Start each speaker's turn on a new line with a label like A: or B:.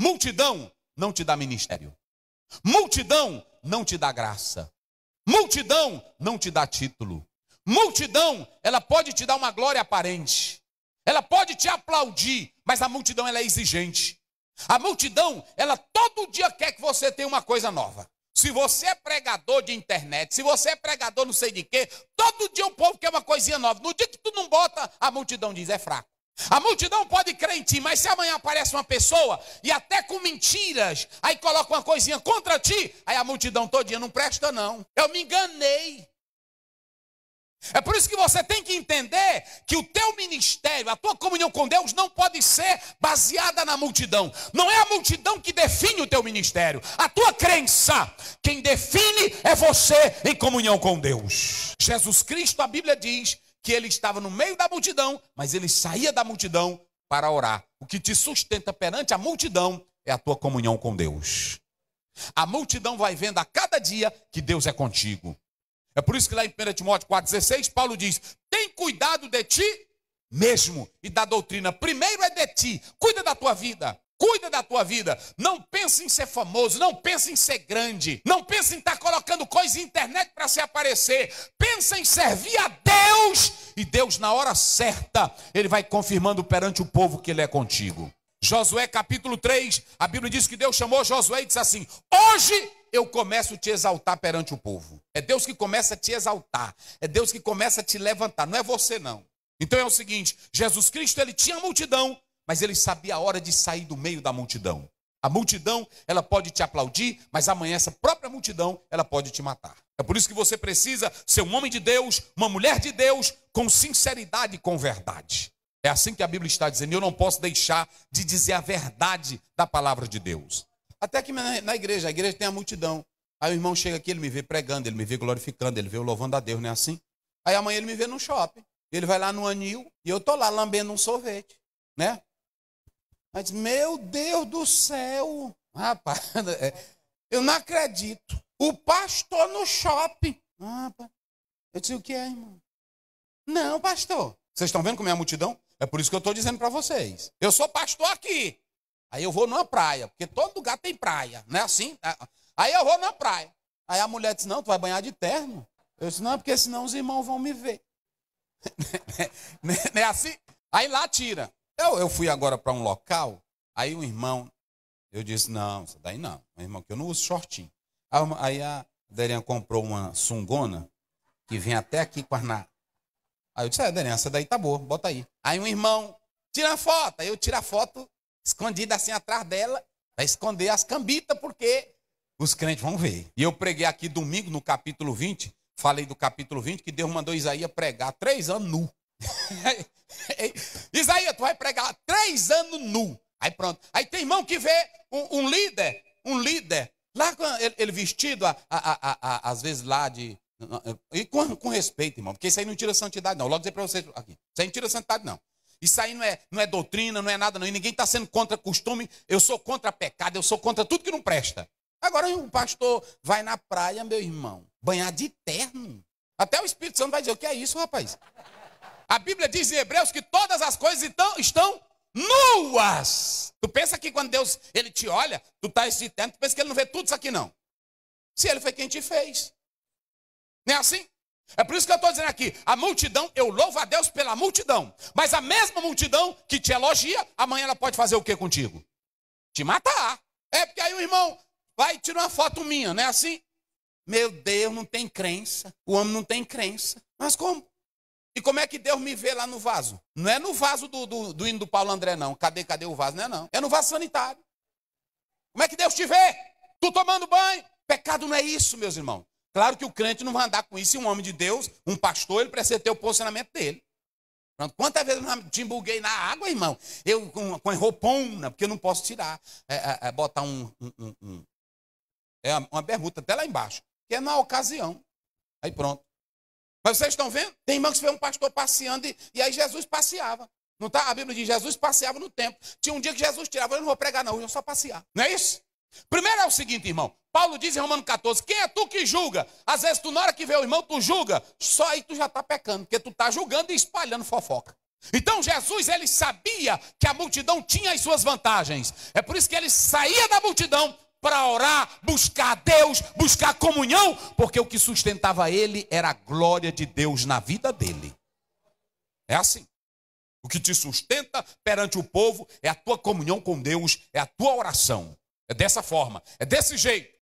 A: Multidão não te dá ministério. Multidão não te dá graça. Multidão não te dá título. Multidão, ela pode te dar uma glória aparente. Ela pode te aplaudir, mas a multidão ela é exigente. A multidão, ela todo dia quer que você tenha uma coisa nova. Se você é pregador de internet, se você é pregador não sei de quê, todo dia o povo quer uma coisinha nova. No dia que tu não bota, a multidão diz, é fraco. A multidão pode crer em ti, mas se amanhã aparece uma pessoa e até com mentiras, aí coloca uma coisinha contra ti, aí a multidão todinha não presta não. Eu me enganei. É por isso que você tem que entender que o teu ministério, a tua comunhão com Deus não pode ser baseada na multidão. Não é a multidão que define o teu ministério. A tua crença, quem define é você em comunhão com Deus. Jesus Cristo, a Bíblia diz que ele estava no meio da multidão, mas ele saía da multidão para orar. O que te sustenta perante a multidão é a tua comunhão com Deus. A multidão vai vendo a cada dia que Deus é contigo. É por isso que lá em 1 Timóteo 4,16, Paulo diz: tem cuidado de ti mesmo e da doutrina. Primeiro é de ti, cuida da tua vida. Cuida da tua vida. Não pense em ser famoso, não pense em ser grande, não pense em estar tá colocando coisa na internet para se aparecer. Pensa em servir a Deus e Deus na hora certa, ele vai confirmando perante o povo que ele é contigo. Josué capítulo 3, a Bíblia diz que Deus chamou Josué e disse assim: "Hoje eu começo a te exaltar perante o povo". É Deus que começa a te exaltar, é Deus que começa a te levantar, não é você não. Então é o seguinte, Jesus Cristo ele tinha multidão mas ele sabia a hora de sair do meio da multidão. A multidão, ela pode te aplaudir, mas amanhã essa própria multidão, ela pode te matar. É por isso que você precisa ser um homem de Deus, uma mulher de Deus, com sinceridade e com verdade. É assim que a Bíblia está dizendo. Eu não posso deixar de dizer a verdade da palavra de Deus. Até que na igreja, a igreja tem a multidão. Aí o irmão chega aqui, ele me vê pregando, ele me vê glorificando, ele vê louvando a Deus, não é assim? Aí amanhã ele me vê no shopping. Ele vai lá no anil e eu tô lá lambendo um sorvete, né? Mas, meu Deus do céu, rapaz, é, eu não acredito. O pastor no shopping. Rapaz, eu disse, o que é, irmão? Não, pastor. Vocês estão vendo como é a multidão? É por isso que eu estou dizendo para vocês. Eu sou pastor aqui. Aí eu vou numa praia, porque todo lugar tem praia, não é assim? Aí eu vou na praia. Aí a mulher disse: Não, tu vai banhar de terno? Eu disse: Não, porque senão os irmãos vão me ver. não é assim? Aí lá tira. Eu, eu fui agora para um local, aí um irmão, eu disse, não, isso daí não, meu irmão, que eu não uso shortinho. Aí a Adelinha comprou uma sungona que vem até aqui com a na... Aí eu disse, é, Delian, essa daí tá boa, bota aí. Aí um irmão, tira a foto, aí eu tiro a foto escondida assim atrás dela, para esconder as cambitas, porque os crentes vão ver. E eu preguei aqui domingo no capítulo 20, falei do capítulo 20, que Deus mandou Isaías pregar três anos nu. Isaías, tu vai pregar três anos nu. Aí pronto. Aí tem irmão que vê um, um líder, um líder, lá ele, ele vestido, a, a, a, às vezes lá de. E com, com, respeito, irmão, porque isso aí não tira santidade, não. Logo dizer para vocês aqui: isso aí não tira santidade, não. Isso aí não é, não é doutrina, não é nada, não. E ninguém está sendo contra costume. Eu sou contra pecado, eu sou contra tudo que não presta. Agora o pastor vai na praia, meu irmão, banhar de terno. Até o Espírito Santo vai dizer: o que é isso, rapaz? A Bíblia diz em Hebreus que todas as coisas estão, estão nuas. Tu pensa que quando Deus ele te olha, tu tá esse tempo, tu pensa que ele não vê tudo isso aqui não. Se ele foi quem te fez. Não é assim? É por isso que eu estou dizendo aqui, a multidão, eu louvo a Deus pela multidão. Mas a mesma multidão que te elogia, amanhã ela pode fazer o que contigo? Te matar. É porque aí o irmão vai e tira uma foto minha, não é assim? Meu Deus, não tem crença. O homem não tem crença. Mas como? E como é que Deus me vê lá no vaso? Não é no vaso do, do, do hino do Paulo André, não. Cadê, cadê o vaso? Não é, não. É no vaso sanitário. Como é que Deus te vê? Tu tomando banho. Pecado não é isso, meus irmãos. Claro que o crente não vai andar com isso. E um homem de Deus, um pastor, ele precisa ter o posicionamento dele. Quantas vezes eu me embuguei na água, irmão? Eu com, com roupona, porque eu não posso tirar. É, é, é botar um, um, um, um, é uma bermuda até lá embaixo. Que é na ocasião. Aí pronto. Mas vocês estão vendo? Tem irmão que vê um pastor passeando e, e aí Jesus passeava. Não tá? A Bíblia diz: Jesus passeava no tempo. Tinha um dia que Jesus tirava, eu não vou pregar, não, eu vou só passear. Não é isso? Primeiro é o seguinte, irmão. Paulo diz em Romano 14: Quem é tu que julga? Às vezes, tu, na hora que vê o irmão, tu julga. Só aí tu já está pecando, porque tu está julgando e espalhando fofoca. Então Jesus ele sabia que a multidão tinha as suas vantagens. É por isso que ele saía da multidão para orar, buscar a Deus, buscar a comunhão, porque o que sustentava ele era a glória de Deus na vida dele. É assim. O que te sustenta perante o povo é a tua comunhão com Deus, é a tua oração. É dessa forma, é desse jeito.